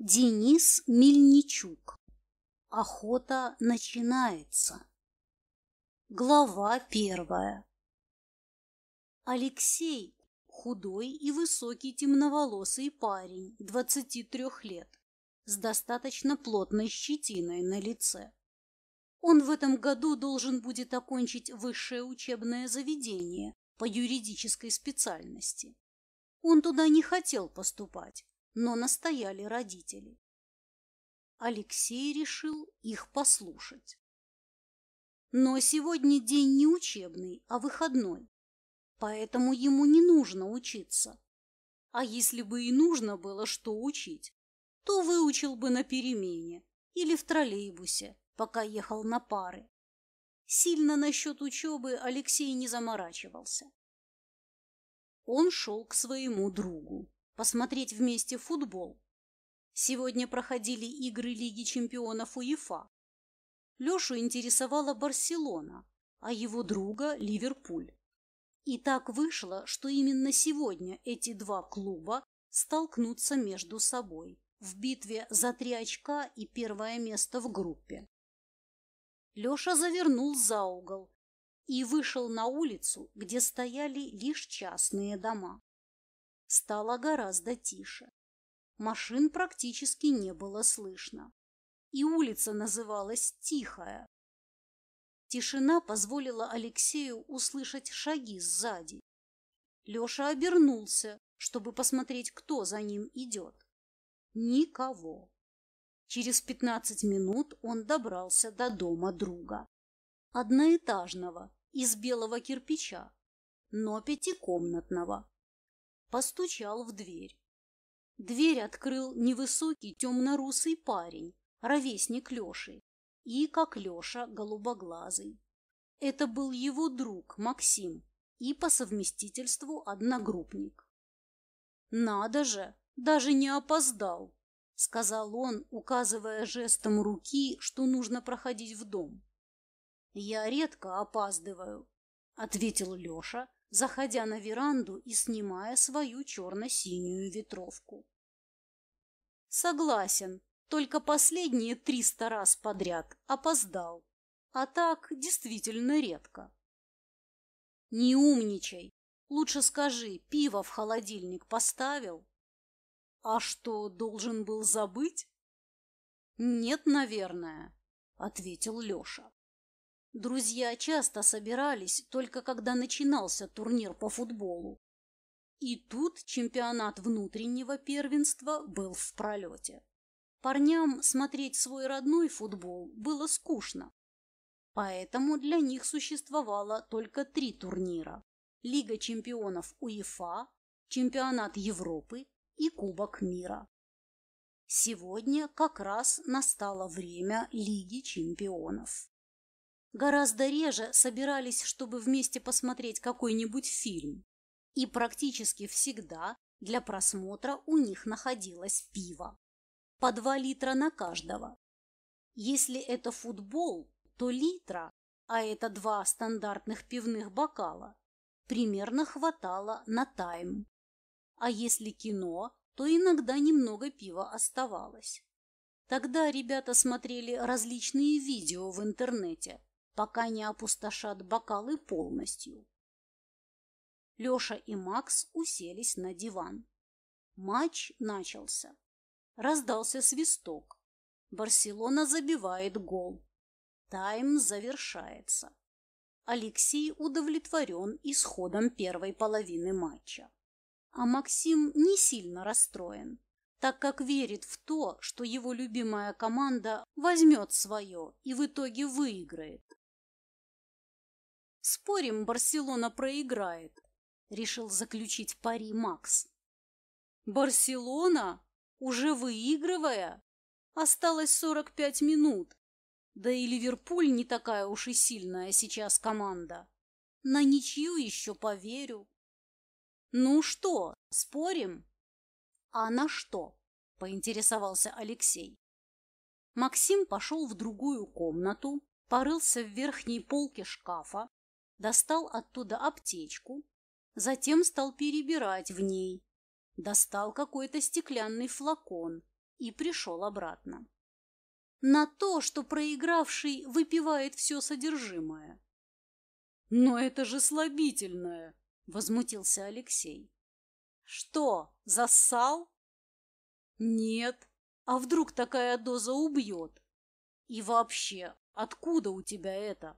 Денис Мельничук. Охота начинается. Глава первая. Алексей – худой и высокий темноволосый парень, 23 лет, с достаточно плотной щетиной на лице. Он в этом году должен будет окончить высшее учебное заведение по юридической специальности. Он туда не хотел поступать, но настояли родители. Алексей решил их послушать. Но сегодня день не учебный, а выходной, поэтому ему не нужно учиться. А если бы и нужно было что учить, то выучил бы на перемене или в троллейбусе, пока ехал на пары. Сильно насчет учебы Алексей не заморачивался. Он шел к своему другу посмотреть вместе футбол. Сегодня проходили игры Лиги чемпионов УЕФА. Лешу интересовала Барселона, а его друга – Ливерпуль. И так вышло, что именно сегодня эти два клуба столкнутся между собой в битве за три очка и первое место в группе. Леша завернул за угол и вышел на улицу, где стояли лишь частные дома стало гораздо тише. Машин практически не было слышно. И улица называлась Тихая. Тишина позволила Алексею услышать шаги сзади. Леша обернулся, чтобы посмотреть, кто за ним идет. Никого. Через пятнадцать минут он добрался до дома друга. Одноэтажного, из белого кирпича, но пятикомнатного, постучал в дверь. Дверь открыл невысокий темно-русый парень, ровесник Леши, и, как Леша, голубоглазый. Это был его друг Максим и по совместительству одногруппник. «Надо же, даже не опоздал!» — сказал он, указывая жестом руки, что нужно проходить в дом. «Я редко опаздываю», — ответил Леша, заходя на веранду и снимая свою черно-синюю ветровку. Согласен, только последние триста раз подряд опоздал, а так действительно редко. Не умничай, лучше скажи, пиво в холодильник поставил? А что, должен был забыть? Нет, наверное, ответил Леша. Друзья часто собирались, только когда начинался турнир по футболу. И тут чемпионат внутреннего первенства был в пролете. Парням смотреть свой родной футбол было скучно. Поэтому для них существовало только три турнира. Лига чемпионов УЕФА, чемпионат Европы и Кубок мира. Сегодня как раз настало время Лиги чемпионов гораздо реже собирались, чтобы вместе посмотреть какой-нибудь фильм. И практически всегда для просмотра у них находилось пиво. По два литра на каждого. Если это футбол, то литра, а это два стандартных пивных бокала, примерно хватало на тайм. А если кино, то иногда немного пива оставалось. Тогда ребята смотрели различные видео в интернете, пока не опустошат бокалы полностью. Леша и Макс уселись на диван. Матч начался. Раздался свисток. Барселона забивает гол. Тайм завершается. Алексей удовлетворен исходом первой половины матча. А Максим не сильно расстроен, так как верит в то, что его любимая команда возьмет свое и в итоге выиграет. Спорим, Барселона проиграет, решил заключить пари Макс. Барселона, уже выигрывая, осталось 45 минут. Да и Ливерпуль не такая уж и сильная сейчас команда. На ничью еще поверю. Ну что, спорим? А на что? поинтересовался Алексей. Максим пошел в другую комнату, порылся в верхней полке шкафа, достал оттуда аптечку, затем стал перебирать в ней, достал какой-то стеклянный флакон и пришел обратно. На то, что проигравший выпивает все содержимое. «Но это же слабительное!» – возмутился Алексей. «Что, зассал?» «Нет. А вдруг такая доза убьет? И вообще, откуда у тебя это?»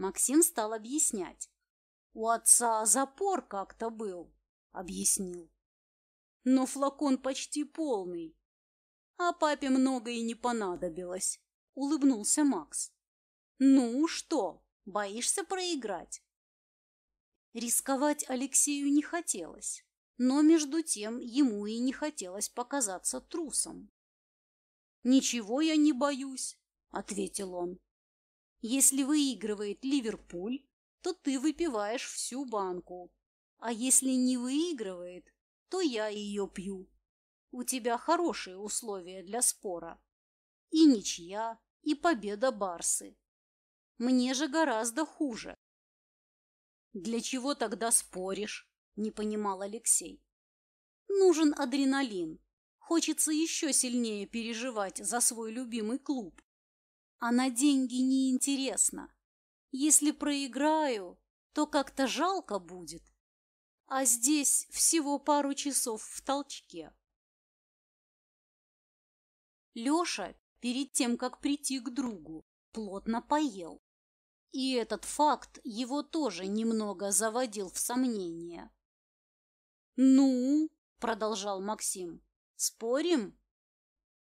Максим стал объяснять. «У отца запор как-то был», — объяснил. «Но флакон почти полный. А папе много и не понадобилось», — улыбнулся Макс. «Ну что, боишься проиграть?» Рисковать Алексею не хотелось, но между тем ему и не хотелось показаться трусом. «Ничего я не боюсь», — ответил он. Если выигрывает Ливерпуль, то ты выпиваешь всю банку. А если не выигрывает, то я ее пью. У тебя хорошие условия для спора. И ничья, и победа Барсы. Мне же гораздо хуже. Для чего тогда споришь? Не понимал Алексей. Нужен адреналин. Хочется еще сильнее переживать за свой любимый клуб а на деньги не интересно. Если проиграю, то как-то жалко будет. А здесь всего пару часов в толчке. Лёша перед тем, как прийти к другу, плотно поел. И этот факт его тоже немного заводил в сомнение. «Ну?» – продолжал Максим. «Спорим?»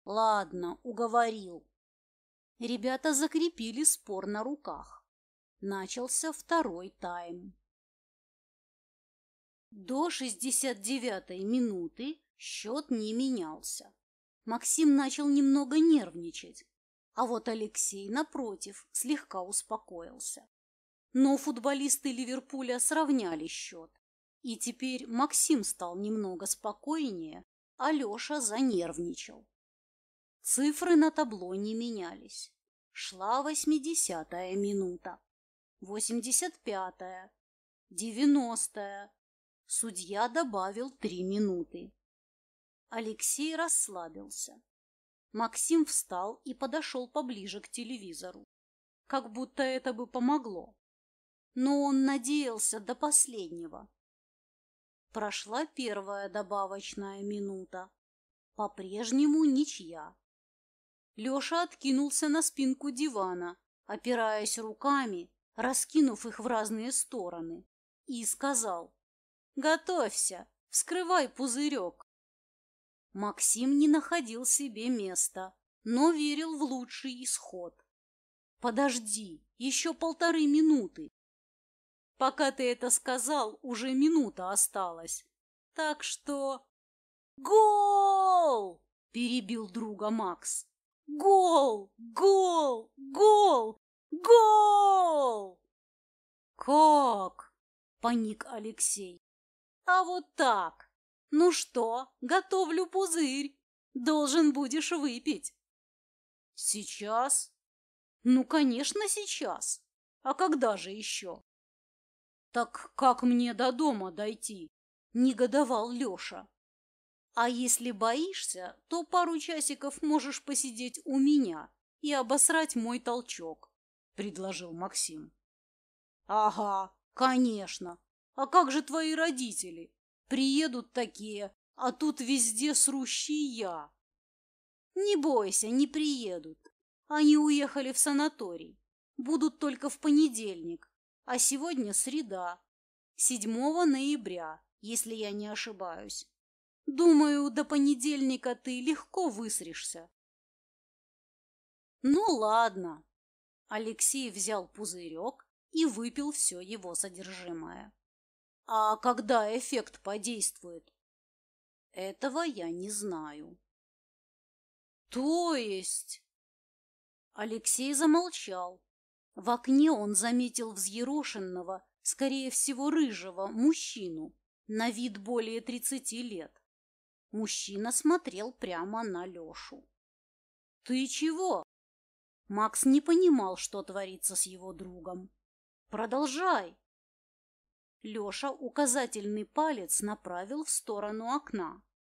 «Ладно, уговорил. Ребята закрепили спор на руках. Начался второй тайм. До 69-й минуты счет не менялся. Максим начал немного нервничать, а вот Алексей, напротив, слегка успокоился. Но футболисты Ливерпуля сравняли счет, и теперь Максим стал немного спокойнее, а Леша занервничал. Цифры на табло не менялись. Шла восьмидесятая минута. Восемьдесят пятая. Девяностая. Судья добавил три минуты. Алексей расслабился. Максим встал и подошел поближе к телевизору. Как будто это бы помогло. Но он надеялся до последнего. Прошла первая добавочная минута. По-прежнему ничья. Леша откинулся на спинку дивана, опираясь руками, раскинув их в разные стороны, и сказал «Готовься, вскрывай пузырек». Максим не находил себе места, но верил в лучший исход. «Подожди, еще полторы минуты». «Пока ты это сказал, уже минута осталась. Так что...» «Гол!» – перебил друга Макс. Гол! Гол! Гол! Гол! Как? Паник Алексей. А вот так. Ну что, готовлю пузырь. Должен будешь выпить. Сейчас? Ну, конечно, сейчас. А когда же еще? Так как мне до дома дойти? Негодовал Леша. А если боишься, то пару часиков можешь посидеть у меня и обосрать мой толчок, — предложил Максим. — Ага, конечно. А как же твои родители? Приедут такие, а тут везде срущий я. — Не бойся, не приедут. Они уехали в санаторий. Будут только в понедельник, а сегодня среда, 7 ноября, если я не ошибаюсь. Думаю, до понедельника ты легко высришься. Ну ладно. Алексей взял пузырек и выпил все его содержимое. А когда эффект подействует? Этого я не знаю. То есть? Алексей замолчал. В окне он заметил взъерошенного, скорее всего, рыжего мужчину, на вид более тридцати лет. Мужчина смотрел прямо на Лешу. «Ты чего?» Макс не понимал, что творится с его другом. «Продолжай!» Леша указательный палец направил в сторону окна.